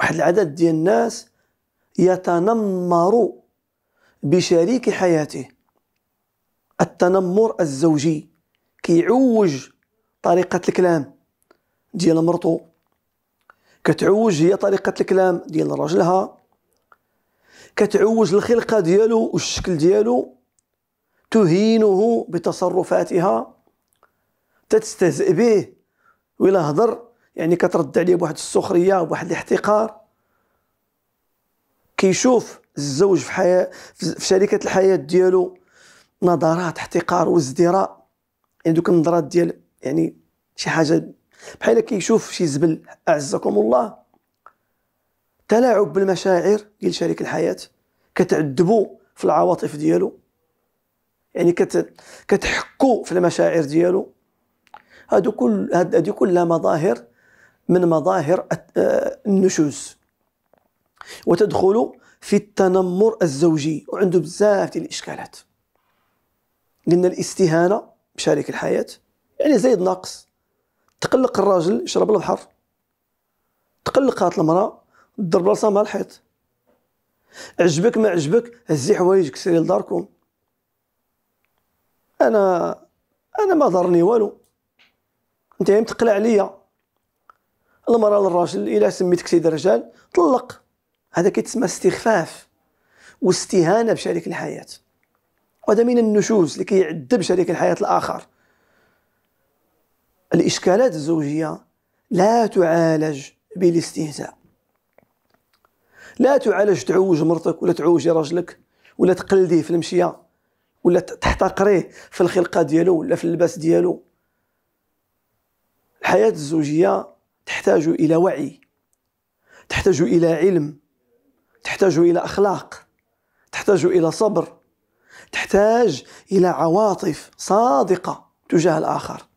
واحد العدد ديال الناس يتنمر بشريك حياته التنمر الزوجي كيعوج طريقة الكلام ديال مرتو كتعوج هي طريقة الكلام ديال راجلها كتعوج الخلقة ديالو والشكل ديالو تهينه بتصرفاتها تستهزئ به ولا هضر يعني كترد عليه بواحد السخريه بواحد الاحتقار كيشوف الزوج في حياه في شركه الحياه ديالو نظرات احتقار وازدراء يعني دوك النظرات ديال يعني شي حاجه بحال كيشوف شي زبل اعزكم الله تلاعب بالمشاعر ديال شريك الحياه كتعذبو في العواطف ديالو يعني كت كتحكو في المشاعر ديالو هادو كل هادو كلها مظاهر من مظاهر آه، النشوز وتدخل في التنمر الزوجي وعنده بزاف ديال الاشكالات لان الاستهانه بشريك الحياه يعني زايد ناقص تقلق الراجل يشرب البحر تقلق المراه ضرب راسها مع الحيط عجبك ما عجبك هزي حوايجك سيري لداركم انا انا ما ضرني والو انت يعني متقلع عليا المرأة للراجل إلا سميتك سيد الرجال طلق هذا كيتسمى استخفاف واستهانة بشريك الحياة وهذا من النشوز اللي كيعذب شريك الحياة الآخر الإشكالات الزوجية لا تعالج بالاستهزاء لا تعالج تعوج مرتك ولا تعوجي راجلك ولا تقلديه في المشيه ولا تحتقريه في الخلقه ديالو ولا في اللباس ديالو الحياه الزوجيه تحتاج الى وعي تحتاج الى علم تحتاج الى اخلاق تحتاج الى صبر تحتاج الى عواطف صادقه تجاه الاخر